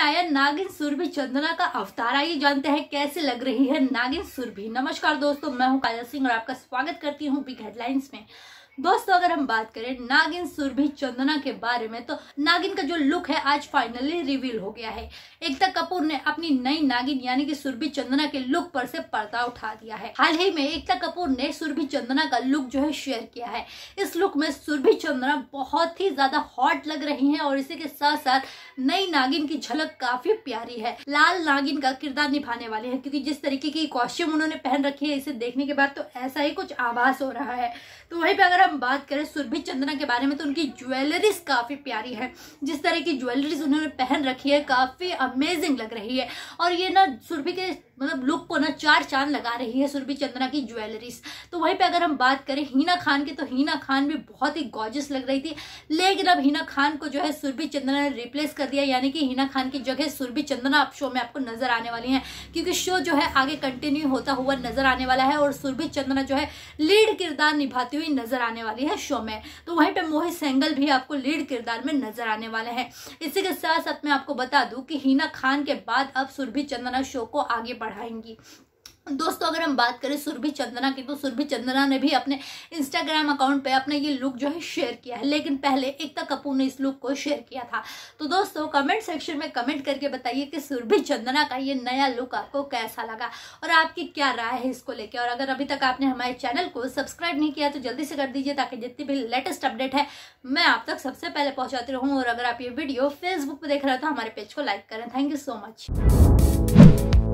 आया नागिन सुरभि चंदना का अवतार आइए जानते हैं कैसे लग रही है नागिन सुरभि नमस्कार दोस्तों मैं हूं काजल सिंह और आपका स्वागत करती हूं बिग हेडलाइंस में दोस्तों अगर हम बात करें नागिन सुरभि चंदना के बारे में तो नागिन का जो लुक है आज फाइनली रिवील हो गया है एकता कपूर ने अपनी नई नागिन यानी कि सुरभि चंदना के लुक पर से पर्दा उठा दिया है हाल ही में एकता कपूर ने सुरभि चंदना का लुक जो है शेयर किया है इस लुक में सुरभि चंदना बहुत ही ज्यादा हॉट लग रही है और इसी के साथ साथ नई नागिन की झलक काफी प्यारी है लाल नागिन का किरदार निभाने वाले हैं क्योंकि जिस तरीके की कॉस्ट्यूम उन्होंने पहन रखी है इसे देखने के बाद तो ऐसा ही कुछ आभास हो रहा है तो वहीं पर अगर हम बात करें सुरभि चंद्रा के बारे में तो उनकी ज्वेलरीज काफी प्यारी है जिस तरह की ज्वेलरीज उन्होंने पहन रखी है काफी अमेजिंग लग रही है और ये ना सुरभि के मतलब लुक को ना चार चांद लगा रही है सुरभि चंद्रा की ज्वेलरीज तो वहीं पे अगर हम बात करें हीना खान की तो हीना खान भी बहुत ही गॉजस लग रही थी लेकिन अब हीना खान को जो है सुरभि चंद्रा ने रिप्लेस कर दिया यानी कि हीना खान की जगह सुरभि चंद्रा अब शो में आपको नजर आने वाली है क्योंकि शो जो है आगे कंटिन्यू होता हुआ नजर आने वाला है और सुरभि चंद्रा जो है लीड किरदार निभाती हुई नजर आने वाली है शो में तो वहीं पर मोहित सेंगल भी आपको लीड किरदार में नजर आने वाले हैं इसी के साथ साथ मैं आपको बता दूँ कि हीना खान के बाद अब सुरभि चंद्रा शो को आगे बढ़ाएंगी दोस्तों अगर हम बात करें सुरभि चंदना की तो सुरभि चंदना ने भी अपने इंस्टाग्राम अकाउंट पे अपना ये लुक जो है शेयर किया है लेकिन पहले एकता कपूर ने इस लुक को शेयर किया था तो दोस्तों कमेंट सेक्शन में कमेंट करके बताइए कि सुरभि चंदना का ये नया लुक आपको कैसा लगा और आपकी क्या राय है इसको लेकर और अगर अभी तक आपने हमारे चैनल को सब्सक्राइब नहीं किया तो जल्दी से कर दीजिए ताकि जितनी भी लेटेस्ट अपडेट है मैं आप तक सबसे पहले पहुँचाती रहूँ और अगर आप ये वीडियो फेसबुक पर देख रहे हो तो हमारे पेज को लाइक करें थैंक यू सो मच